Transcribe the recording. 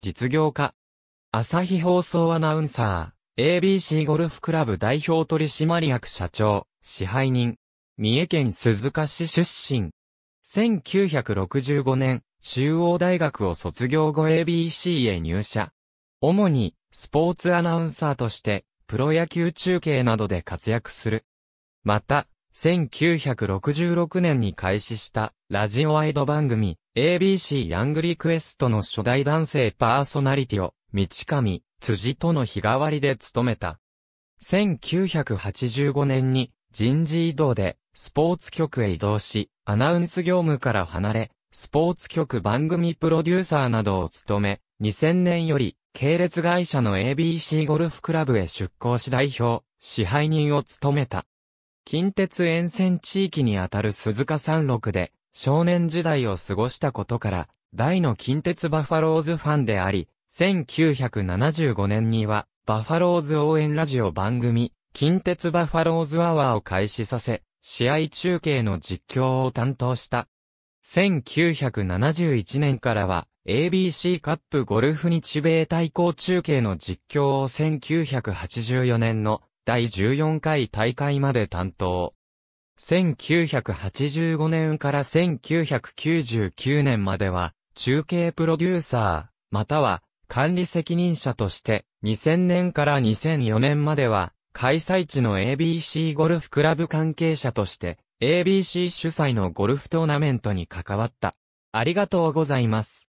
実業家。朝日放送アナウンサー、ABC ゴルフクラブ代表取締役社長、支配人。三重県鈴鹿市出身。1965年、中央大学を卒業後 ABC へ入社。主に、スポーツアナウンサーとして、プロ野球中継などで活躍する。また、1966年に開始したラジオワイド番組 ABC ヤングリクエストの初代男性パーソナリティを道上、辻との日替わりで務めた。1985年に人事異動でスポーツ局へ移動し、アナウンス業務から離れ、スポーツ局番組プロデューサーなどを務め、2000年より系列会社の ABC ゴルフクラブへ出向し代表、支配人を務めた。近鉄沿線地域にあたる鈴鹿山麓で少年時代を過ごしたことから、大の近鉄バファローズファンであり、1975年にはバファローズ応援ラジオ番組、近鉄バファローズアワーを開始させ、試合中継の実況を担当した。1971年からは ABC カップゴルフ日米対抗中継の実況を1984年の第14回大会まで担当。1985年から1999年までは、中継プロデューサー、または管理責任者として、2000年から2004年までは、開催地の ABC ゴルフクラブ関係者として、ABC 主催のゴルフトーナメントに関わった。ありがとうございます。